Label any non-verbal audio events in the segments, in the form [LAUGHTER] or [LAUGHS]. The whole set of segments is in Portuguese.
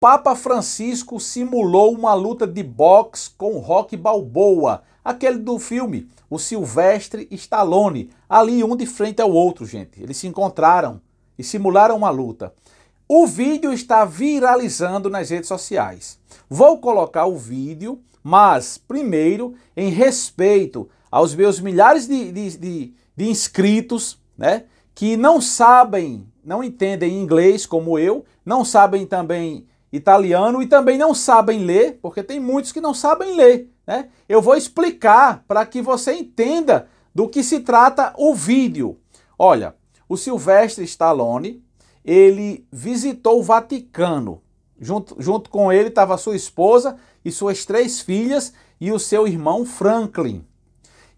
Papa Francisco simulou uma luta de boxe com Rock Balboa, aquele do filme O Silvestre Stallone, ali um de frente ao outro, gente. Eles se encontraram e simularam uma luta. O vídeo está viralizando nas redes sociais. Vou colocar o vídeo, mas primeiro, em respeito aos meus milhares de, de, de, de inscritos, né, que não sabem, não entendem inglês como eu, não sabem também italiano e também não sabem ler, porque tem muitos que não sabem ler. Né? Eu vou explicar para que você entenda do que se trata o vídeo. Olha, o Silvestre Stallone, ele visitou o Vaticano. Junto, junto com ele estava sua esposa e suas três filhas e o seu irmão Franklin.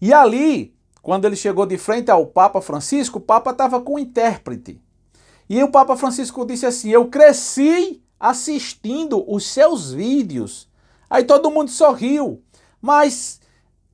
E ali, quando ele chegou de frente ao Papa Francisco, o Papa estava com intérprete. E o Papa Francisco disse assim: Eu cresci assistindo os seus vídeos. Aí todo mundo sorriu, mas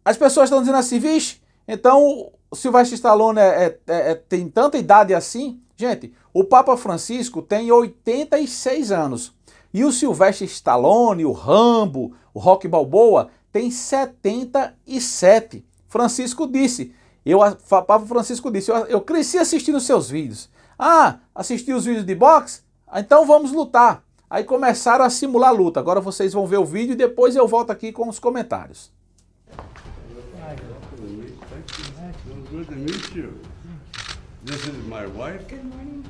as pessoas estão dizendo assim, vixe, então o Sylvester Stallone é, é, é, é tem tanta idade assim? Gente, o Papa Francisco tem 86 anos. E o Sylvester Stallone, o Rambo, o Rock Balboa tem 77. Francisco disse, eu, Papa Francisco disse, eu, eu cresci assistindo seus vídeos. Ah, assisti os vídeos de boxe? Então vamos lutar. Aí começaram a simular a luta. Agora vocês vão ver o vídeo e depois eu volto aqui com os comentários. This is my wife. Good morning.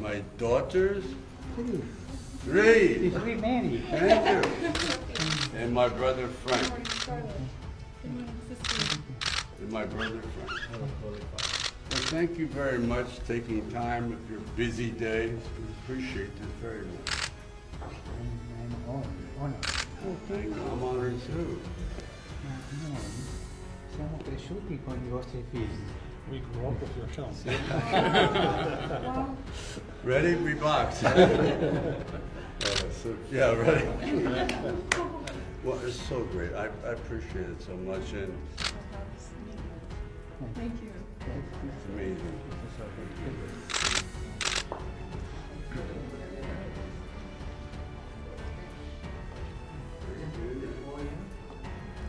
My daughters. Three. Three, Thank you. And my brother Frank. Good morning, sister. And my brother Frank. Well, thank you very much taking time of your busy day. We appreciate this very much. I'm, I'm honored. Well, thank you. I'm honored too. No, We grew up with your films. [LAUGHS] ready? We box. uh, [LAUGHS] so, yeah, ready? well, it's so great. I, I appreciate it so much. and Thank you.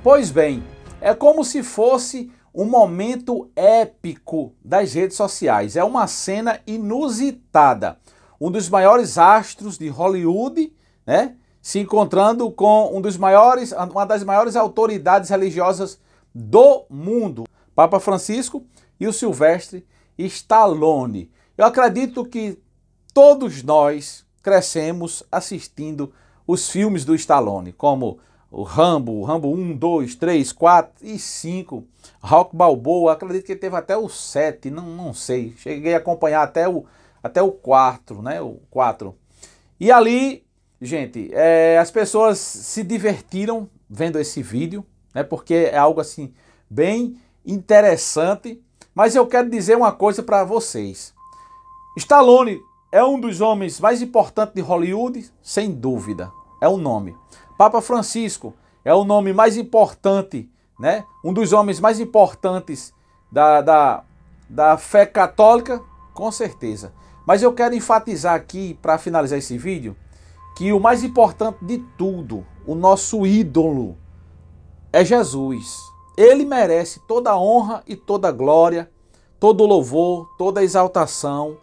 Pois bem, é como se fosse um momento épico das redes sociais. É uma cena inusitada. Um dos maiores astros de Hollywood, né? Se encontrando com um dos maiores, uma das maiores autoridades religiosas do mundo. Papa Francisco e o Silvestre Stallone. Eu acredito que todos nós crescemos assistindo os filmes do Stallone, como o Rambo, o Rambo 1, 2, 3, 4 e 5, Rock Balboa, acredito que teve até o 7, não, não sei, cheguei a acompanhar até o, até o 4, né, o 4. E ali, gente, é, as pessoas se divertiram vendo esse vídeo, né, porque é algo assim bem interessante mas eu quero dizer uma coisa para vocês. Stallone é um dos homens mais importantes de Hollywood, sem dúvida. É o um nome. Papa Francisco é o nome mais importante, né? Um dos homens mais importantes da, da, da fé católica, com certeza. Mas eu quero enfatizar aqui, para finalizar esse vídeo, que o mais importante de tudo, o nosso ídolo, é Jesus. Ele merece toda a honra e toda a glória, todo o louvor, toda a exaltação.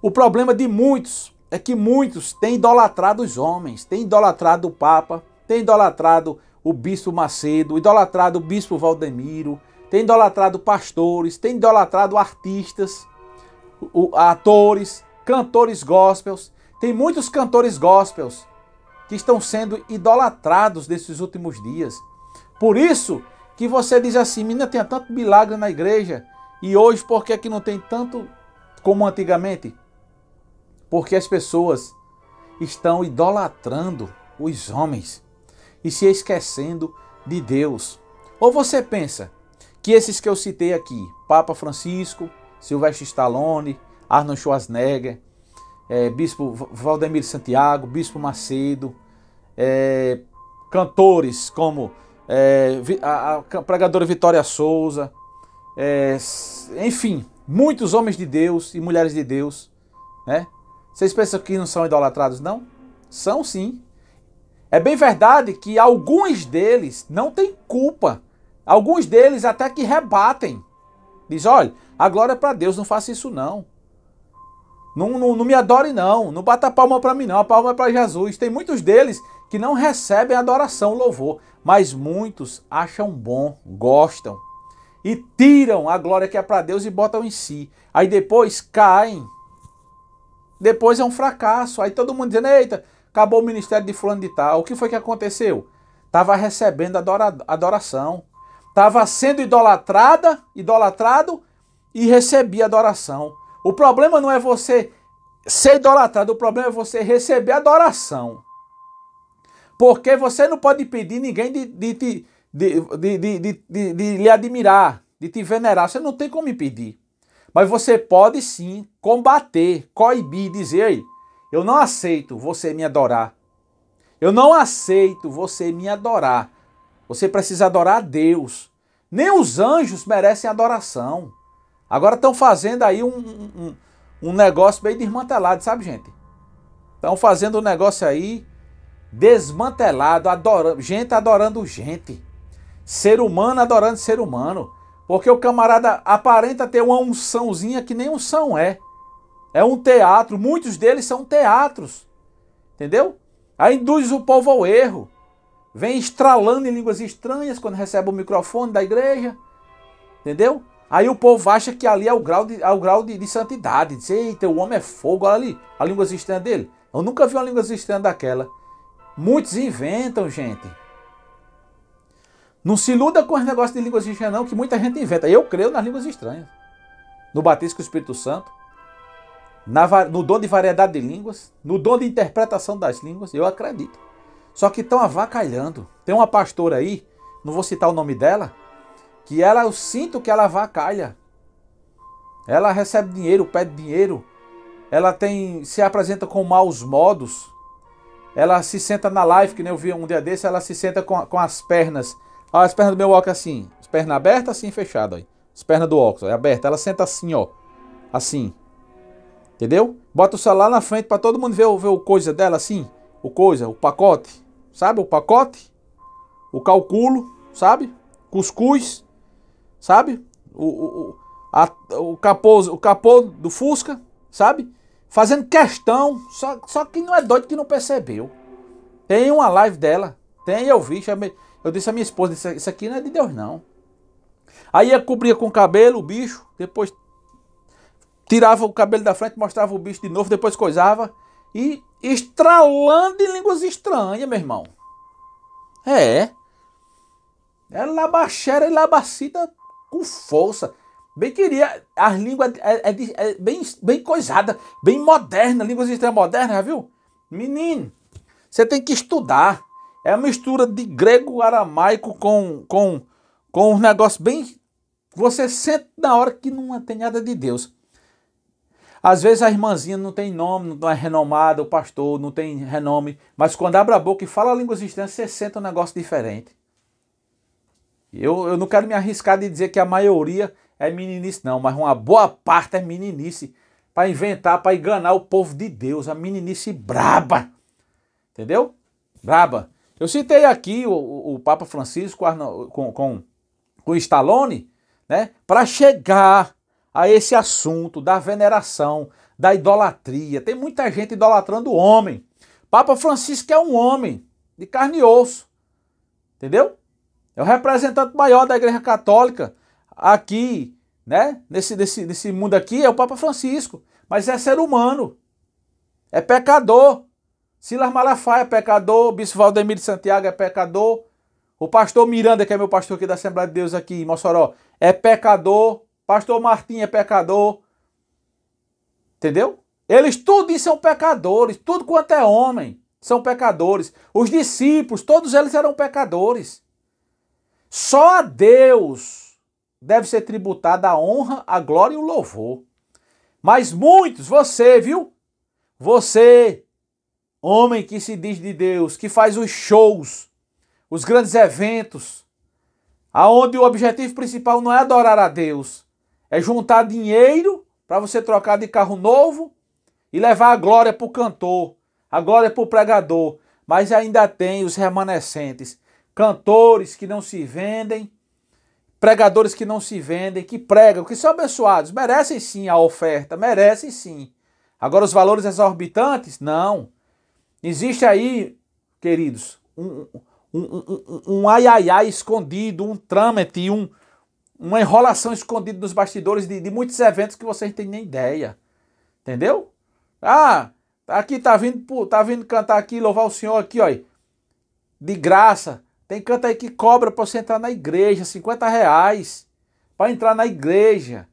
O problema de muitos é que muitos têm idolatrado os homens, têm idolatrado o Papa, têm idolatrado o Bispo Macedo, idolatrado o Bispo Valdemiro, têm idolatrado pastores, têm idolatrado artistas, atores, cantores gospels. Tem muitos cantores gospels que estão sendo idolatrados nesses últimos dias. Por isso que você diz assim, menina, tinha tanto milagre na igreja e hoje por que, é que não tem tanto como antigamente? Porque as pessoas estão idolatrando os homens e se esquecendo de Deus. Ou você pensa que esses que eu citei aqui, Papa Francisco, Silvestre Stallone, Arnold Schwarzenegger, é, Bispo Valdemir Santiago, Bispo Macedo, é, cantores como é, a, a pregadora Vitória Souza, é, enfim, muitos homens de Deus e mulheres de Deus, né? Vocês pensam que não são idolatrados, não? São sim. É bem verdade que alguns deles não têm culpa. Alguns deles até que rebatem. Diz, olha, a glória é para Deus, não faça isso não. Não, não, não me adore, não. Não bata palma para mim, não. A palma é para Jesus. Tem muitos deles que não recebem adoração, louvor, mas muitos acham bom, gostam e tiram a glória que é para Deus e botam em si. Aí depois caem. Depois é um fracasso. Aí todo mundo dizendo: "Eita, acabou o ministério de fulano de tal". O que foi que aconteceu? Tava recebendo adora adoração. Tava sendo idolatrada, idolatrado e recebia adoração. O problema não é você ser idolatrado, o problema é você receber adoração. Porque você não pode pedir ninguém de, de, de, de, lhe admirar, de te venerar. Você não tem como impedir. Mas você pode sim combater, coibir, dizer: eu não aceito você me adorar. Eu não aceito você me adorar. Você precisa adorar a Deus. Nem os anjos merecem adoração. Agora estão fazendo aí um, um, um negócio bem desmantelado, sabe, gente? Estão fazendo um negócio aí desmantelado, adorando, gente adorando gente, ser humano adorando ser humano, porque o camarada aparenta ter uma unçãozinha que nem unção é. É um teatro, muitos deles são teatros, entendeu? Aí induz o povo ao erro, vem estralando em línguas estranhas quando recebe o microfone da igreja, entendeu? Aí o povo acha que ali é o grau de, é o grau de, de santidade. Diz, eita, o homem é fogo, olha ali, a língua estranha dele. Eu nunca vi uma língua estranha daquela. Muitos inventam, gente. Não se iluda com os negócios de línguas estranhas, não, que muita gente inventa. Eu creio nas línguas estranhas. No batismo com o Espírito Santo, na, no dom de variedade de línguas, no dom de interpretação das línguas, eu acredito. Só que estão avacalhando. Tem uma pastora aí, não vou citar o nome dela, que ela eu sinto que ela vacalha. Ela recebe dinheiro, pede dinheiro, ela tem se apresenta com maus modos. Ela se senta na live, que nem eu vi um dia desse, ela se senta com, com as pernas. Ó, as pernas do meu óculos assim, as pernas abertas, assim, fechadas. As pernas do óculos, é aberta. Ela senta assim, ó. Assim. Entendeu? Bota o celular na frente para todo mundo ver, ver o coisa dela assim. O coisa, o pacote. Sabe o pacote? O calculo, sabe? Cuscuz sabe? O, o, a, o, capô, o capô do Fusca, sabe? Fazendo questão, só, só que não é doido que não percebeu. Tem uma live dela, tem, eu vi, chamei, eu disse à minha esposa, isso aqui não é de Deus não. Aí eu cobria com o cabelo o bicho, depois tirava o cabelo da frente, mostrava o bicho de novo, depois coisava e estralando em línguas estranhas, meu irmão. É. É labachera e labacita com força. Bem queria. As línguas é, é, é bem, bem coisada, bem moderna, línguas moderna, viu? Menino, você tem que estudar. É uma mistura de grego aramaico com, com, com um negócio bem. Você sente na hora que não tem nada de Deus. Às vezes a irmãzinha não tem nome, não é renomada, o pastor não tem renome, mas quando abre a boca e fala línguas estranhas, você sente um negócio diferente. Eu, eu não quero me arriscar de dizer que a maioria é meninice, não, mas uma boa parte é meninice para inventar, para enganar o povo de Deus, a meninice braba. Entendeu? Braba. Eu citei aqui o, o, o Papa Francisco com, com, com Stallone, né? Para chegar a esse assunto da veneração, da idolatria. Tem muita gente idolatrando o homem. Papa Francisco é um homem de carne e osso. Entendeu? É o representante maior da Igreja Católica aqui, né? Nesse, nesse, nesse mundo aqui é o Papa Francisco. Mas é ser humano. É pecador. Silas Malafaia é pecador. Bispo Valdemir de Santiago é pecador. O pastor Miranda, que é meu pastor aqui da Assembleia de Deus aqui em Mossoró, é pecador. Pastor Martim é pecador. Entendeu? Eles tudo são pecadores, tudo quanto é homem são pecadores. Os discípulos, todos eles eram pecadores. Só a Deus deve ser tributada a honra, a glória e o louvor. Mas muitos, você, viu? Você, homem que se diz de Deus, que faz os shows, os grandes eventos, aonde o objetivo principal não é adorar a Deus, é juntar dinheiro para você trocar de carro novo e levar a glória para o cantor, a glória para o pregador, mas ainda tem os remanescentes cantores que não se vendem, pregadores que não se vendem, que pregam, que são abençoados, merecem sim a oferta, merecem sim. Agora, os valores exorbitantes? Não. Existe aí, queridos, um, um, um, um ai, ai, ai escondido, um trâmite, um, uma enrolação escondida nos bastidores de, de muitos eventos que vocês não têm nem ideia. Entendeu? Ah, aqui tá vindo, tá vindo cantar aqui, louvar o Senhor aqui, ó. De graça. Tem canto aí que cobra para você entrar na igreja, 50 reais para entrar na igreja.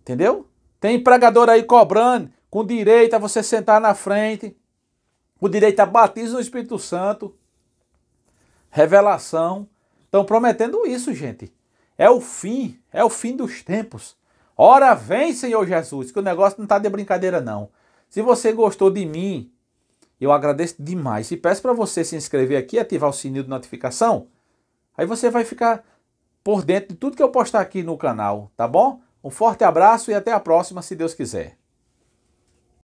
Entendeu? Tem empregador aí cobrando com direito a você sentar na frente, com direito a batismo no Espírito Santo, revelação. Estão prometendo isso, gente. É o fim, é o fim dos tempos. Ora vem, Senhor Jesus, que o negócio não está de brincadeira, não. Se você gostou de mim, eu agradeço demais e peço para você se inscrever aqui, e ativar o sininho de notificação. Aí você vai ficar por dentro de tudo que eu postar aqui no canal, tá bom? Um forte abraço e até a próxima, se Deus quiser.